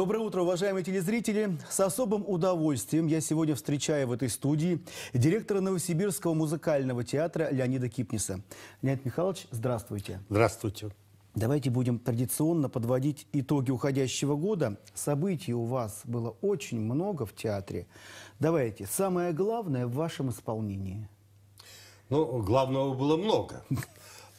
Доброе утро, уважаемые телезрители. С особым удовольствием я сегодня встречаю в этой студии директора Новосибирского музыкального театра Леонида Кипниса. Леонид Михайлович, здравствуйте. Здравствуйте. Давайте будем традиционно подводить итоги уходящего года. Событий у вас было очень много в театре. Давайте, самое главное в вашем исполнении. Ну, главного было много.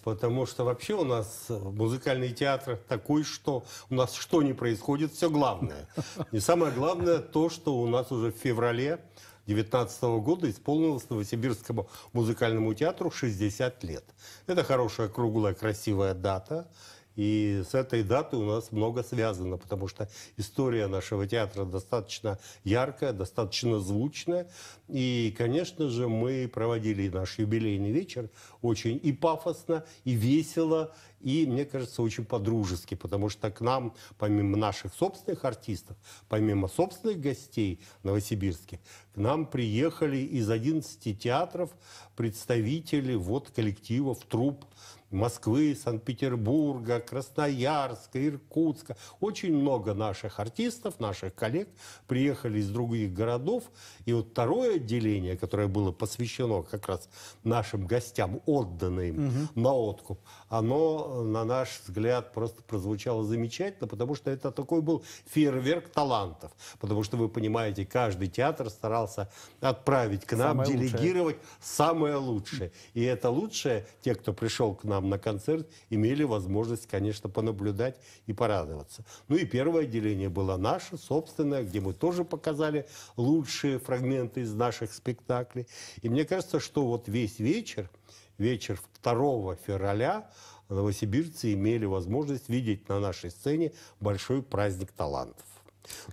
Потому что вообще у нас музыкальный театр такой, что у нас что не происходит, все главное. И самое главное то, что у нас уже в феврале 2019 года исполнилось Новосибирскому музыкальному театру 60 лет. Это хорошая, круглая, красивая дата. И с этой даты у нас много связано, потому что история нашего театра достаточно яркая, достаточно звучная. И, конечно же, мы проводили наш юбилейный вечер очень и пафосно, и весело, и, мне кажется, очень по-дружески, потому что к нам, помимо наших собственных артистов, помимо собственных гостей новосибирских, к нам приехали из 11 театров представители вот коллективов, трупп. Москвы, Санкт-Петербурга, Красноярска, Иркутска. Очень много наших артистов, наших коллег приехали из других городов. И вот второе отделение, которое было посвящено как раз нашим гостям, отдано им угу. на откуп, оно, э, на наш взгляд, просто прозвучало замечательно, потому что это такой был фейерверк талантов. Потому что, вы понимаете, каждый театр старался отправить к нам, самое делегировать лучшее. самое лучшее. И это лучшее, те, кто пришел к нам там на концерт, имели возможность, конечно, понаблюдать и порадоваться. Ну и первое отделение было наше, собственное, где мы тоже показали лучшие фрагменты из наших спектаклей. И мне кажется, что вот весь вечер, вечер 2 февраля, э, новосибирцы имели возможность видеть на нашей сцене большой праздник талантов.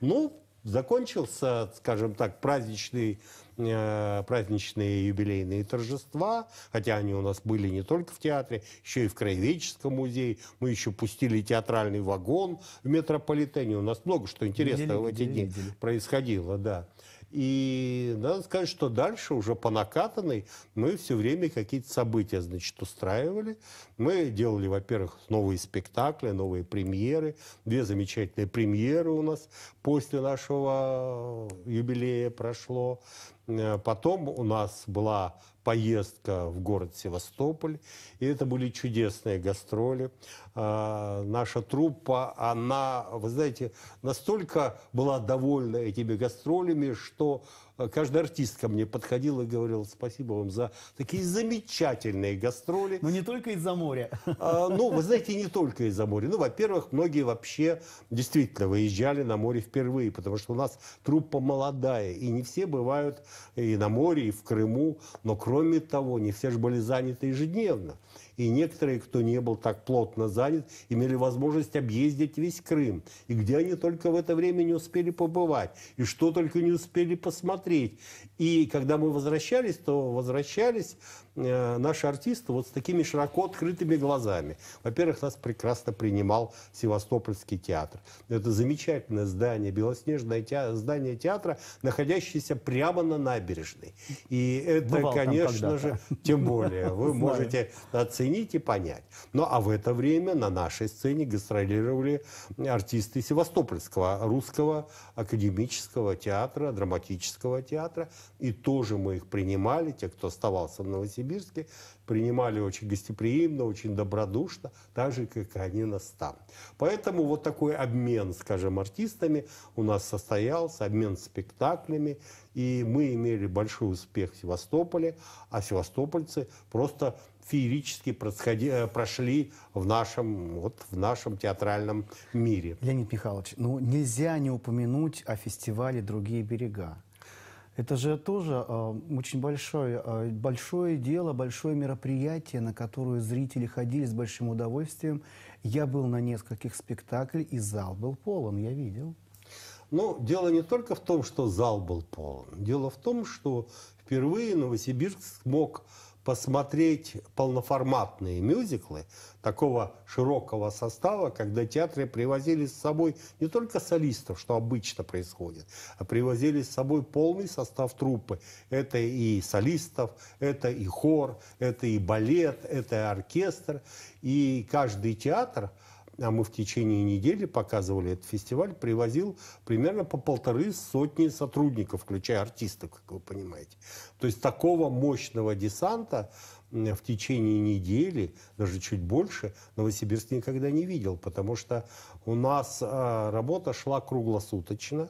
Ну, закончился, скажем так, праздничный Э, праздничные юбилейные торжества, хотя они у нас были не только в театре, еще и в Краеведческом музее. Мы еще пустили театральный вагон в метрополитене. У нас много что интересного в эти дни происходило, да. И надо сказать, что дальше уже по накатанной мы все время какие-то события, значит, устраивали. Мы делали, во-первых, новые спектакли, новые премьеры. Две замечательные премьеры у нас после нашего юбилея прошло. Э, потом у нас была поездка в город Севастополь, и это были чудесные гастроли. А, наша труппа, она, вы знаете, настолько была довольна этими гастролями, что Э, каждый артист ко мне подходил и говорил, спасибо вам за такие замечательные гастроли. Но не только из-за моря. А, ну, вы знаете, не только из-за моря. Ну, во-первых, многие вообще действительно выезжали на море впервые, потому что у нас труппа молодая, и не все бывают и на море, и в Крыму. Но, кроме того, не все же были заняты ежедневно и некоторые, кто не был так плотно занят, имели возможность объездить весь Крым. И где они только в это время не успели побывать, и что только не успели посмотреть. И когда мы возвращались, то возвращались Э, наши артисты вот с такими широко открытыми глазами. Во-первых, нас прекрасно принимал Севастопольский театр. Это замечательное здание, белоснежное те... здание театра, находящееся прямо на набережной. И это, Бывал конечно же, тем более, вы можете оценить и понять. Ну, а в это время на нашей сцене гастролировали артисты Севастопольского русского академического театра, драматического театра. И тоже мы их принимали, те, кто оставался в Новосибирске Новосибирске, принимали очень гостеприимно, очень добродушно, так же, как и они нас там. Поэтому вот такой обмен, скажем, артистами у нас состоялся, обмен спектаклями, и мы имели большой успех в Севастополе, а севастопольцы просто феерически э, прошли в нашем, вот, в нашем театральном мире. Леонид Михайлович, ну нельзя не упомянуть о фестивале «Другие берега». Это же тоже э, очень большое, э, большое дело, большое мероприятие, на которое зрители ходили с большим удовольствием. Я был на нескольких спектаклях, и зал был полон, я видел. Но ну, дело не только в том, что зал был полон. Дело в том, что впервые Новосибирск смог посмотреть полноформатные мюзиклы такого широкого состава, когда театры привозили с собой не только солистов, что обычно происходит, а привозили с собой полный состав труппы. Это и солистов, это и хор, это и балет, это и оркестр. И каждый театр – а мы в течение недели показывали этот фестиваль, привозил примерно по полторы сотни сотрудников, включая артистов, как вы понимаете. То есть такого мощного десанта в течение недели, даже чуть больше, Новосибирск никогда не видел, потому что у нас а, работа шла круглосуточно.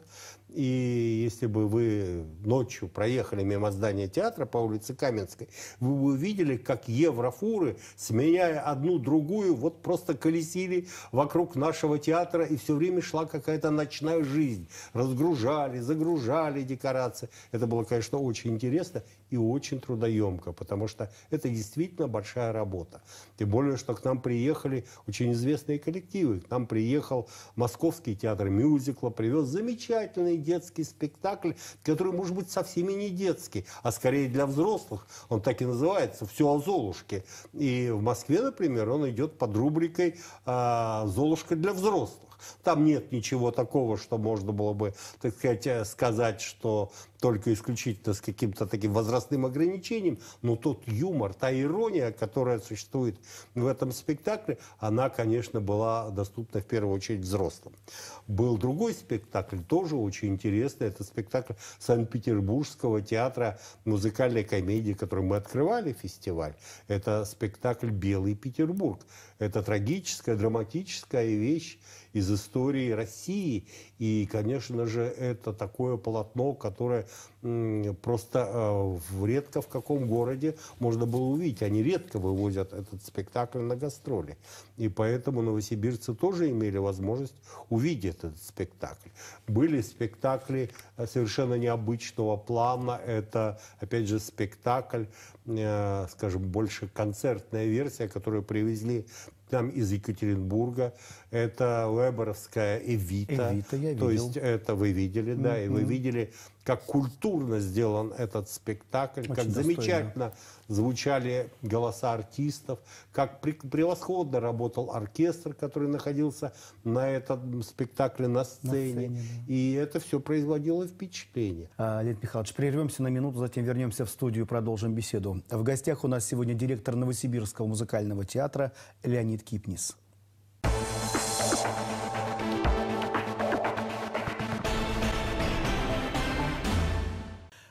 И если бы вы ночью проехали мимо здания театра по улице Каменской, вы бы увидели, как еврофуры, сменяя одну другую, вот просто колесили вокруг нашего театра, и все время шла какая-то ночная жизнь. Разгружали, загружали декорации. Это было, конечно, очень интересно и очень трудоемко, потому что это действительно большая работа. Тем более, что к нам приехали очень известные коллективы. К нам приехал Московский театр мюзикла, привез замечательный детский спектакль, который, может быть, совсем и не детский, а скорее для взрослых. Он так и называется «Все о Золушке». И в Москве, например, он идет под рубрикой а, «Золушка для взрослых». Там нет ничего такого, что можно было бы, так сказать, э, сказать, что только исключительно с каким-то таким возрастным ограничением, но тот юмор, та ирония, которая существует в этом спектакле, она, конечно, была доступна в первую очередь взрослым. Был другой спектакль, тоже очень интересный, это спектакль Санкт-Петербургского театра музыкальной комедии, который мы открывали фестиваль. Это спектакль «Белый Петербург». Это трагическая, драматическая вещь из истории России. И, конечно же, это такое полотно, которое просто э, редко в каком городе можно было увидеть. Они редко вывозят этот спектакль на гастроли. И поэтому новосибирцы тоже имели возможность увидеть этот спектакль. Были спектакли э, совершенно необычного плана. Это, опять же, спектакль, э, скажем, больше концертная версия, которую привезли нам из Екатеринбурга это Леборовская Эвита. Эвита я видел. То есть это вы видели, да, mm-hmm. и вы видели, как культурно сделан этот спектакль, Очень как достойно. замечательно звучали голоса артистов, как превосходно работал оркестр, который находился на этом спектакле на сцене. На сцене да. И это все производило впечатление. А, Лев Михайлович, прервемся на минуту, затем вернемся в студию и продолжим беседу. В гостях у нас сегодня директор Новосибирского музыкального театра Леонид Кипнис.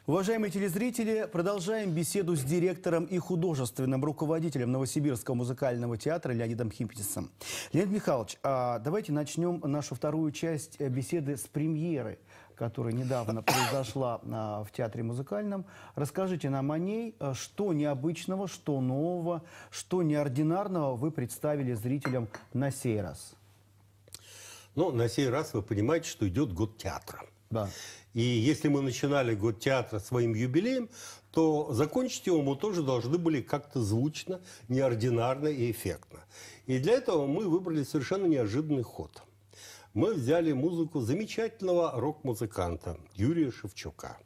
Уважаемые телезрители, продолжаем беседу с директором и художественным руководителем Новосибирского музыкального театра Леонидом Химпетисом. Леонид Михайлович, а, давайте начнем нашу вторую часть э, беседы с премьеры, которая недавно произошла а, в театре музыкальном. Расскажите нам о ней, э, что необычного, что нового, что неординарного вы представили зрителям на сей раз. Ну, на сей раз вы понимаете, что идет год театра. Да. И если мы начинали год театра своим юбилеем, то закончить его мы тоже должны были как-то звучно, неординарно и эффектно. И для этого мы выбрали совершенно неожиданный ход. Мы взяли музыку замечательного рок-музыканта Юрия Шевчука.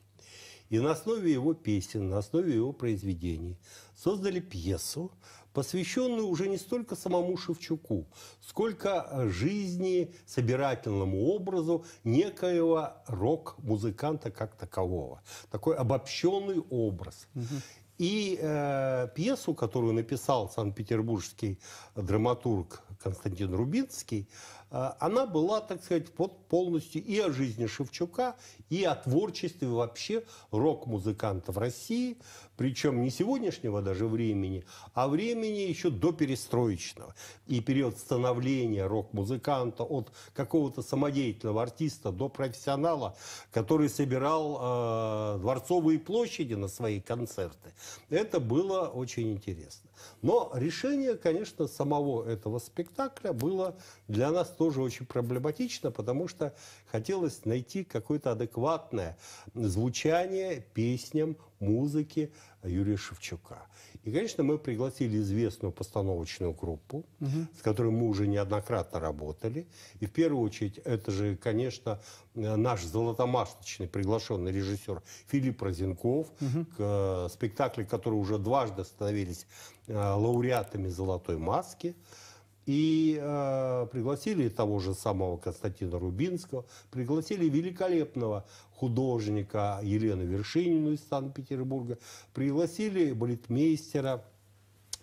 И на основе его песен, на основе его произведений создали пьесу, посвященную уже не столько самому Шевчуку, сколько э, жизни, собирательному образу некоего рок-музыканта как такового. Такой обобщенный образ. Угу. И э, пьесу, которую написал санкт-петербургский драматург Константин Рубинский, а, она была, так сказать, вот полностью и о жизни Шевчука, и о творчестве вообще рок музыканта в России, причем не сегодняшнего даже времени, а времени еще до перестроечного. И период становления рок-музыканта от какого-то самодеятельного артиста до профессионала, который собирал э, дворцовые площади на свои концерты. Это было очень интересно. Но решение, конечно, самого этого спектакля было для нас тоже очень проблематично, потому что хотелось найти какое-то адекватное звучание песням, музыки Юрия Шевчука. И, конечно, мы пригласили известную постановочную группу, угу. с которой мы уже неоднократно работали. И в первую очередь это же, конечно, наш золотомасочный приглашенный режиссер Филипп Розенков, угу. к, э, спектакли, которые уже дважды становились э, лауреатами «Золотой маски». И э, пригласили того же самого Константина Рубинского, пригласили великолепного художника Елену Вершинину из Санкт-Петербурга, пригласили балетмейстера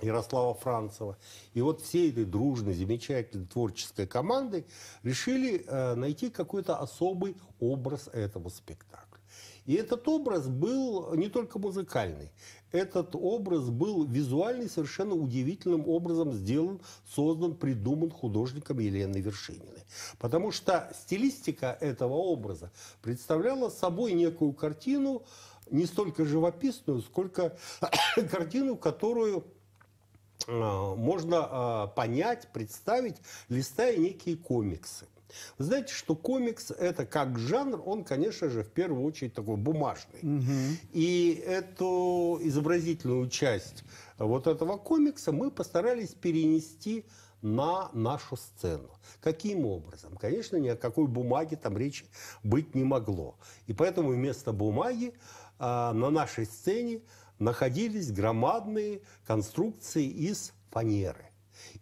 Ярослава Францева. И вот всей этой дружной, замечательной творческой командой решили э, найти какой-то особый образ этого спектакля. И этот образ был не только музыкальный. Этот образ был визуальный, совершенно удивительным образом сделан, создан, придуман художником Еленой Вершининой. Потому что стилистика этого образа представляла собой некую картину, не столько живописную, сколько картину, которую а, можно а, понять, представить, листая некие комиксы. Вы знаете, что комикс это как жанр, он, конечно же, в первую очередь такой бумажный. Угу. И эту изобразительную часть вот этого комикса мы постарались перенести на нашу сцену. Каким образом? Конечно, ни о какой бумаге там речи быть не могло. И поэтому вместо бумаги э, на нашей сцене находились громадные конструкции из фанеры.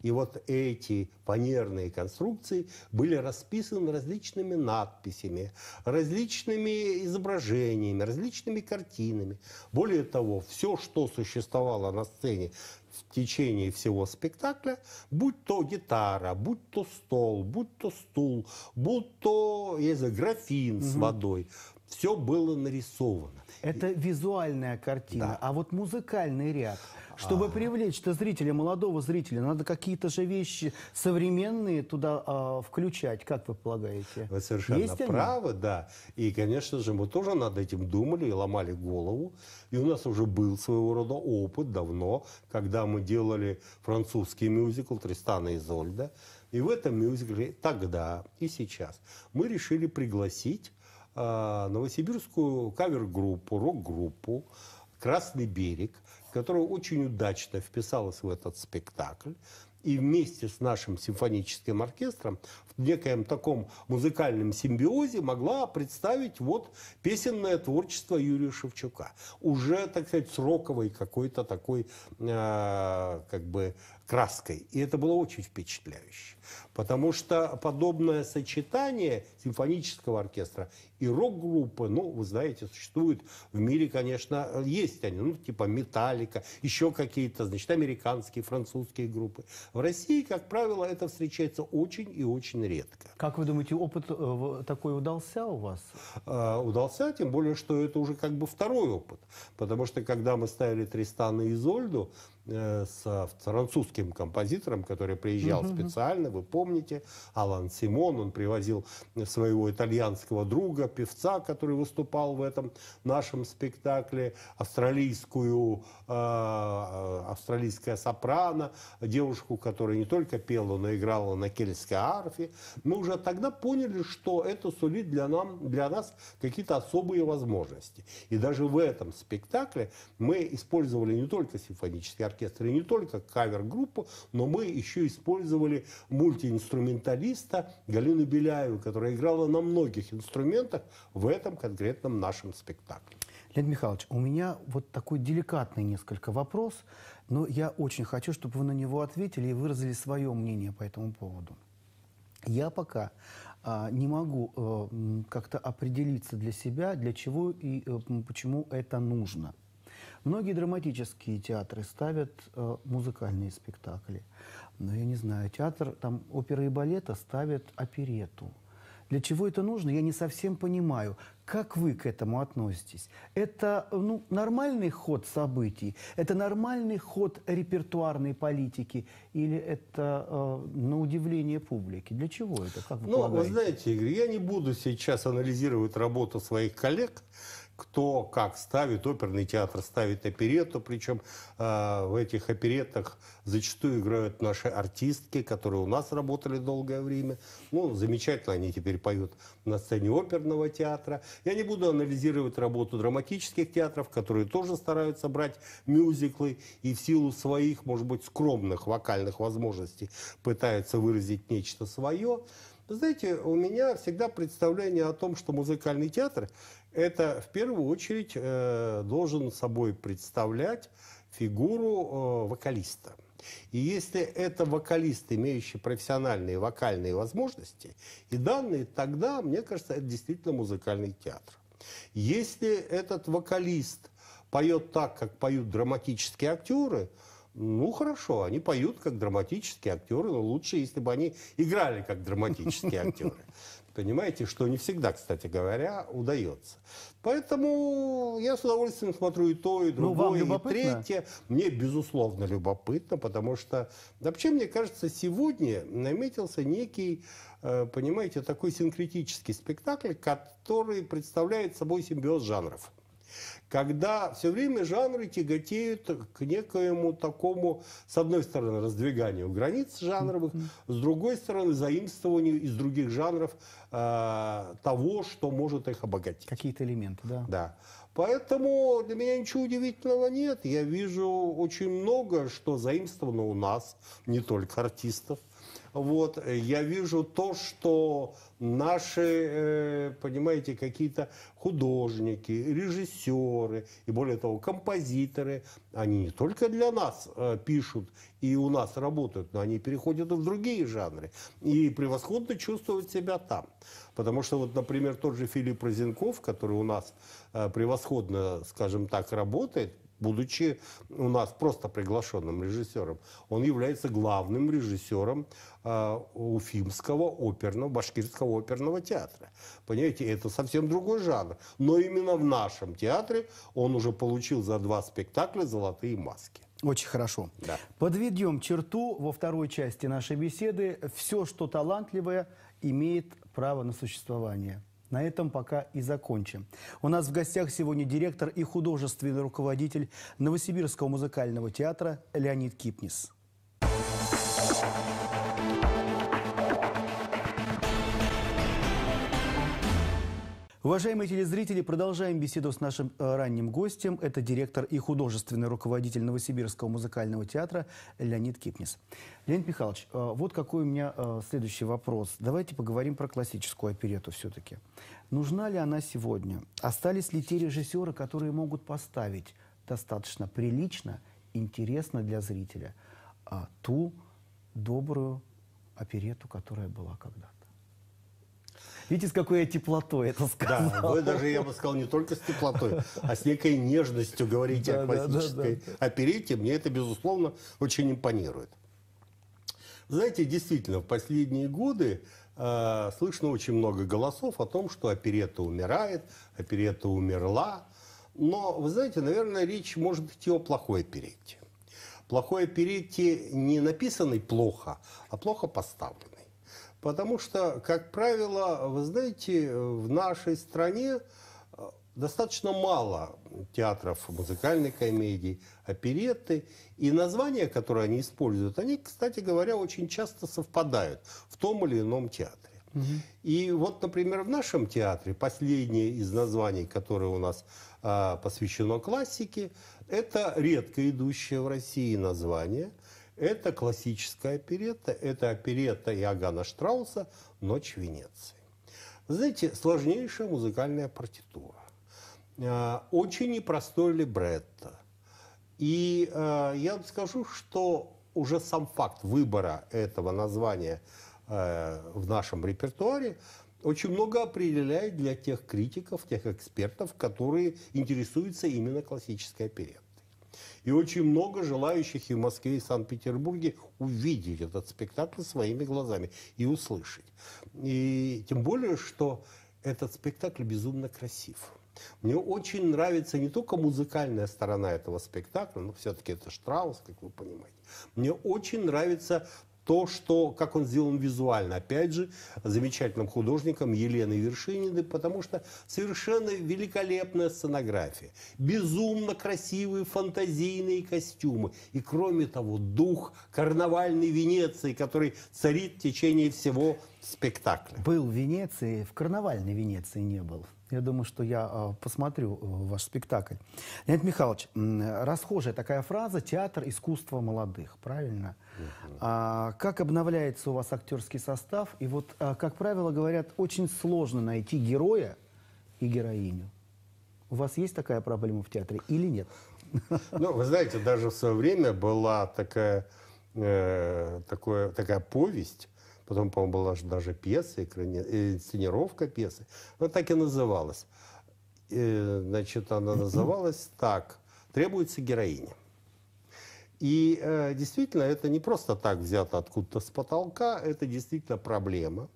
И вот эти фанерные конструкции были расписаны различными надписями, различными изображениями, различными картинами. Более того, все, что существовало на сцене в течение всего спектакля, будь то гитара, будь то стол, будь то стул, будь то, я знаю, графин угу. с водой, все было нарисовано. Это и... визуальная картина, да. а вот музыкальный ряд. Чтобы а... привлечь-то зрителя, молодого зрителя, надо какие-то же вещи современные туда а, включать, как вы полагаете? Вы совершенно Есть правы, они? да. И, конечно же, мы тоже над этим думали и ломали голову. И у нас уже был своего рода опыт давно, когда мы делали французский мюзикл «Тристана и Зольда». И в этом мюзикле тогда и сейчас мы решили пригласить а, новосибирскую кавер-группу, рок-группу «Красный берег», которая очень удачно вписалась в этот спектакль и вместе с нашим симфоническим оркестром в некоем таком музыкальном симбиозе могла представить вот песенное творчество Юрия Шевчука. Уже, так сказать, сроковой какой-то такой э, как бы краской. И это было очень впечатляюще. Потому что подобное сочетание симфонического оркестра и рок-группы, ну, вы знаете, существует в мире, конечно, есть они, ну, типа «Металлика», еще какие-то, значит, американские, французские группы. В России, как правило, это встречается очень и очень редко. Как вы думаете, опыт э, такой удался у вас? Э, удался, тем более, что это уже как бы второй опыт. Потому что, когда мы ставили «Тристана и Изольду», Э, с французским композитором, который приезжал угу. специально, вы помните, Алан Симон, он привозил своего итальянского друга, певца, который выступал в этом нашем спектакле, австралийскую, э, э, австралийская сопрано, девушку, которая не только пела, но играла на кельтской арфе. Мы уже тогда поняли, что это сулит для, нам, для нас какие-то особые возможности. И даже в этом спектакле мы использовали не только симфонический оркестр, оркестра. не только кавер-группу, но мы еще использовали мультиинструменталиста Галину Беляеву, которая играла на многих инструментах в этом конкретном нашем спектакле. Леонид Михайлович, у меня вот такой деликатный несколько вопрос, но я очень хочу, чтобы вы на него ответили и выразили свое мнение по этому поводу. Я пока а, не могу а, как-то определиться для себя, для чего и а, почему это нужно – Многие драматические театры ставят э, музыкальные спектакли. Но я не знаю, театр там оперы и балета ставят оперету. Для чего это нужно, я не совсем понимаю. Как вы к этому относитесь? Это ну, нормальный ход событий? Это нормальный ход репертуарной политики? Или это э, на удивление публики? Для чего это? Как вы ну, полагаете? вы знаете, Игорь, я не буду сейчас анализировать работу своих коллег, кто как ставит, оперный театр ставит оперетту, причем э, в этих опереттах зачастую играют наши артистки, которые у нас работали долгое время. Ну, замечательно они теперь поют на сцене оперного театра. Я не буду анализировать работу драматических театров, которые тоже стараются брать мюзиклы и в силу своих, может быть, скромных вокальных возможностей пытаются выразить нечто свое. знаете, у меня всегда представление о том, что музыкальный театр это в первую очередь э, должен собой представлять фигуру э, вокалиста. И если это вокалист, имеющий профессиональные вокальные возможности и данные, тогда, мне кажется, это действительно музыкальный театр. Если этот вокалист поет так, как поют драматические актеры, ну хорошо, они поют как драматические актеры, но лучше, если бы они играли как драматические актеры. Понимаете, что не всегда, кстати говоря, удается. Поэтому я с удовольствием смотрю и то, и ну, другое, ну, и третье. Мне, безусловно, любопытно, потому что вообще, мне кажется, сегодня наметился некий, э, понимаете, такой синкретический спектакль, который представляет собой симбиоз жанров когда все время жанры тяготеют к некоему такому, с одной стороны, раздвиганию границ жанровых, с другой стороны, заимствованию из других жанров э, того, что может их обогатить. Какие-то элементы, да. Да. Поэтому для меня ничего удивительного нет. Я вижу очень много, что заимствовано у нас, не только артистов, вот, э, я вижу то, что наши, э, понимаете, какие-то художники, режиссеры и, более того, композиторы, они не только для нас э, пишут и у нас работают, но они переходят в другие жанры. И превосходно чувствуют себя там. Потому что, вот, например, тот же Филипп Розенков, который у нас превосходно, скажем так, работает, будучи у нас просто приглашенным режиссером, он является главным режиссером э, Уфимского оперного, башкирского оперного театра. Понимаете, это совсем другой жанр. Но именно в нашем театре он уже получил за два спектакля «Золотые маски». Очень хорошо. Да. Подведем черту во второй части нашей беседы. Все, что талантливое, имеет право на существование. На этом пока и закончим. У нас в гостях сегодня директор и художественный руководитель Новосибирского музыкального театра Леонид Кипнис. Thank you. Уважаемые телезрители, продолжаем беседу с нашим э, ранним гостем. Это директор и художественный руководитель Новосибирского музыкального театра Леонид Кипнис. Леонид Михайлович, э, вот какой у меня э, следующий вопрос. Давайте поговорим про классическую оперету все-таки. Нужна ли она сегодня? Остались ли те режиссеры, которые могут поставить достаточно прилично, интересно для зрителя а ту добрую оперету, которая была когда-то? Видите, с какой я теплотой это сказал. Да, вы даже, я бы сказал, не только с теплотой, а с некой нежностью говорите да, о классической да, да, да. оперете. Мне это, безусловно, очень импонирует. Знаете, действительно, в последние годы э, слышно очень много голосов о том, что оперета умирает, оперета умерла. Но, вы знаете, наверное, речь может идти о плохой оперете. Плохой оперете не написанной плохо, а плохо поставленной. Потому что, как правило, вы знаете, в нашей стране э, достаточно мало театров музыкальной комедии, оперетты. И названия, которые они используют, они, кстати говоря, очень часто совпадают в том или ином театре. Угу. И вот, например, в нашем театре последнее из названий, которое у нас э, посвящено классике, это редко идущее в России название – это классическая оперетта, это оперетта Иоганна Штрауса «Ночь Венеции». Знаете, сложнейшая музыкальная партитура. А, очень непростой либретто. И а, я вам скажу, что уже сам факт выбора этого названия а, в нашем репертуаре очень много определяет для тех критиков, тех экспертов, которые интересуются именно классической оперетой. И очень много желающих и в Москве, и в Санкт-Петербурге увидеть этот спектакль своими глазами и услышать. И тем более, что этот спектакль безумно красив. Мне очень нравится не только музыкальная сторона этого спектакля, но все-таки это Штраус, как вы понимаете. Мне очень нравится то, что, как он сделан визуально, опять же, замечательным художником Еленой Вершининой, потому что совершенно великолепная сценография, безумно красивые фантазийные костюмы и, кроме того, дух карнавальной Венеции, который царит в течение всего спектакля. Был в Венеции, в карнавальной Венеции не был. Я думаю, что я э, посмотрю э, ваш спектакль. Леонид Михайлович, расхожая такая фраза «театр – искусство молодых», правильно? А, как обновляется у вас актерский состав? И вот, а, как правило, говорят, очень сложно найти героя и героиню. У вас есть такая проблема в театре или нет? Ну, вы знаете, даже в свое время была такая, э, такое, такая повесть, потом, по-моему, была даже пьеса, инсценировка э, пьесы. Вот так и называлась. Э, значит, она называлась так. «Требуется героиня». И э, действительно, это не просто так взято откуда-то с потолка, это действительно проблема.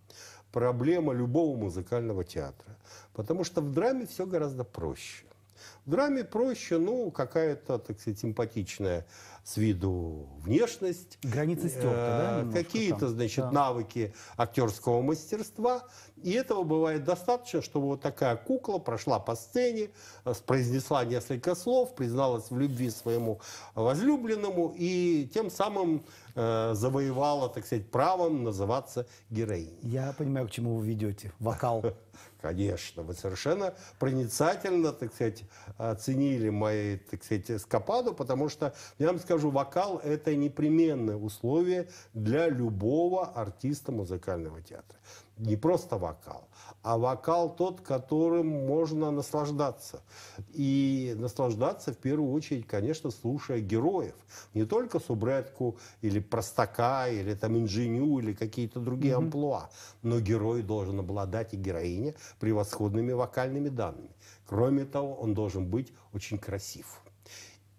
Проблема любого музыкального театра. Потому что в драме все гораздо проще. В драме проще, ну, какая-то, так сказать, симпатичная с виду внешность. Границы стерты, да? Э, какие-то, значит, да. навыки актерского мастерства. И этого бывает достаточно, чтобы вот такая кукла прошла по сцене, э, произнесла несколько слов, призналась в любви своему возлюбленному и тем самым э, завоевала, так сказать, правом называться героиней. Я понимаю, к чему вы ведете. Вокал. конечно, вы совершенно проницательно, так сказать, оценили мои, так сказать, эскападу, потому что, я вам скажу, вокал – это непременное условие для любого артиста музыкального театра не просто вокал, а вокал тот, которым можно наслаждаться. И наслаждаться в первую очередь, конечно, слушая героев. Не только субретку или простака, или там инженю, или какие-то другие mm-hmm. амплуа. Но герой должен обладать и героиня превосходными вокальными данными. Кроме того, он должен быть очень красив.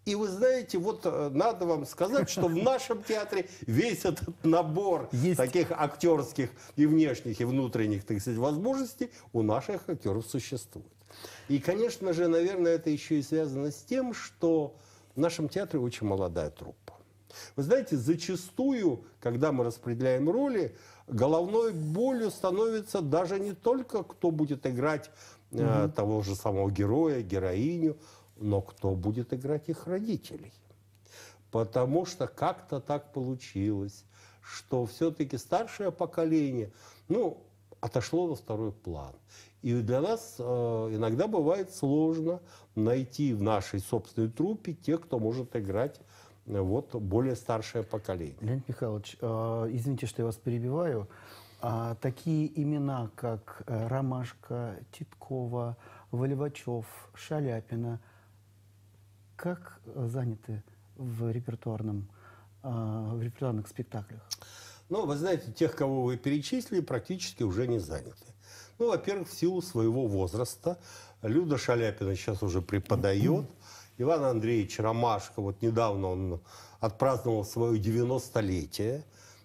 И вы знаете, вот э, надо вам сказать, что в нашем театре весь этот набор Есть. таких актерских и внешних, и внутренних, так сказать, возможностей у наших актеров существует. И, конечно же, наверное, это еще и связано с тем, что в нашем театре очень молодая труппа. Вы знаете, зачастую, когда мы распределяем роли, головной болью становится даже не только кто будет играть угу. того же самого героя, героиню, но кто будет играть их родителей? Потому что как-то так получилось, что все-таки старшее поколение, ну, отошло на второй план. И для нас э, иногда бывает сложно найти в нашей собственной трупе тех, кто может играть э, вот более старшее поколение. Леонид Михайлович, э, извините, что я вас перебиваю. А такие имена, как э, Ромашка, Титкова, Вольвачев, Шаляпина – как э, заняты в репертуарном, а, в репертуарных спектаклях? Ну, вы знаете, тех, кого вы перечислили, практически уже не заняты. Ну, во-первых, в силу своего возраста. Люда Шаляпина сейчас уже преподает. Иван Андреевич Ромашко, вот недавно он отпраздновал свое 90-летие.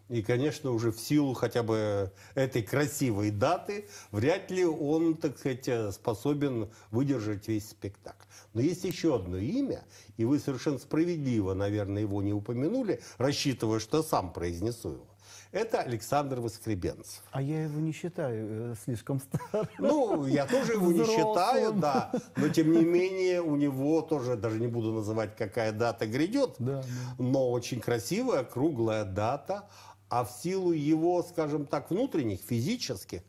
И, конечно, уже в силу хотя бы этой красивой даты, вряд ли он, так сказать, способен выдержать весь спектакль. Но есть еще одно имя, и вы совершенно справедливо, наверное, его не упомянули, рассчитывая, что сам произнесу его. Это Александр Воскребенцев. А я его не считаю э, слишком старым. Ну, я тоже его Взрослым. не считаю, да. Но, тем не менее, у него тоже, даже не буду называть, какая дата грядет, да. но очень красивая, круглая дата – а в силу его, скажем так, внутренних, физических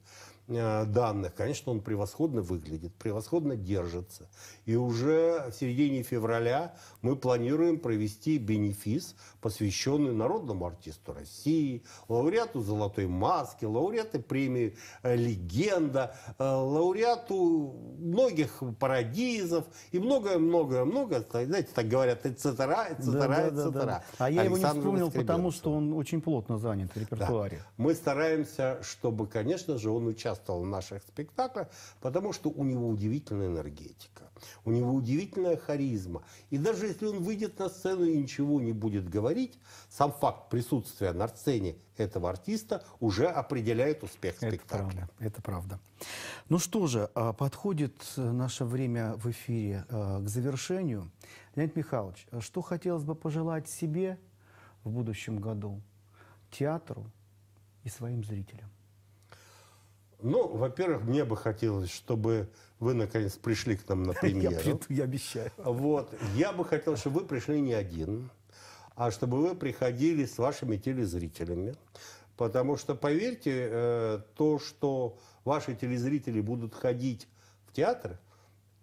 Э, данных, конечно, он превосходно выглядит, превосходно держится. И уже в середине февраля мы планируем провести бенефис, посвященный народному артисту России, лауреату «Золотой маски», лауреату премии «Э, «Легенда», э, лауреату многих парадизов и многое многое многое, знаете, так говорят, и цитара, и цитара, да, и да, цитара. Да, да. А я Александр его не вспомнил, потому что он очень плотно занят в репертуаре. Да. Мы стараемся, чтобы, конечно же, он участвовал участвовал в наших спектаклях, потому что у него удивительная энергетика, у него удивительная харизма. И даже если он выйдет на сцену и ничего не будет говорить, сам факт присутствия на сцене этого артиста уже определяет успех спектакля. Это правда. Это правда. Ну что же, а, подходит э, наше время в эфире э, к завершению. Леонид Михайлович, э, что хотелось бы пожелать себе в будущем году, театру и своим зрителям? Ну, во-первых, мне бы хотелось, чтобы вы, наконец, пришли к нам на премьеру. Я приду, я обещаю. Вот. Я бы хотел, чтобы вы пришли не один, а чтобы вы приходили с вашими телезрителями. Потому что, поверьте, э, то, что ваши телезрители будут ходить в театр –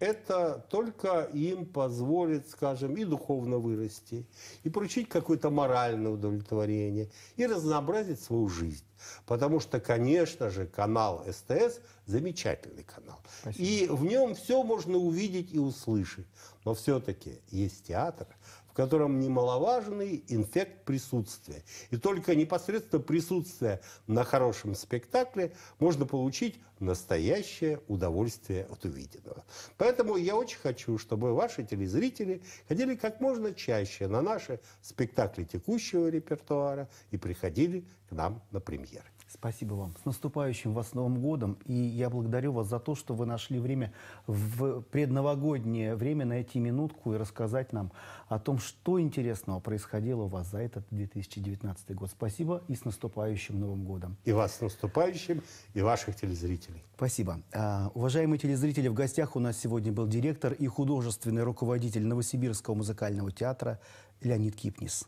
это только им позволит, скажем, и духовно вырасти, и получить какое-то моральное удовлетворение, и разнообразить свою жизнь. Потому что, конечно же, канал СТС – замечательный канал. Спасибо. И в нем все можно увидеть и услышать. Но все-таки есть театр, котором немаловажный инфект присутствия. И только непосредственно присутствие на хорошем спектакле можно получить настоящее удовольствие от увиденного. Поэтому я очень хочу, чтобы ваши телезрители ходили как можно чаще на наши спектакли текущего репертуара и приходили к нам на премьеры. Спасибо вам. С наступающим вас Новым годом. И я благодарю вас за то, что вы нашли время в предновогоднее время найти минутку и рассказать нам о том, что интересного происходило у вас за этот 2019 год. Спасибо и с наступающим Новым годом. И вас с наступающим, и ваших телезрителей. Спасибо. А, уважаемые телезрители, в гостях у нас сегодня был директор и художественный руководитель Новосибирского музыкального театра Леонид Кипнис.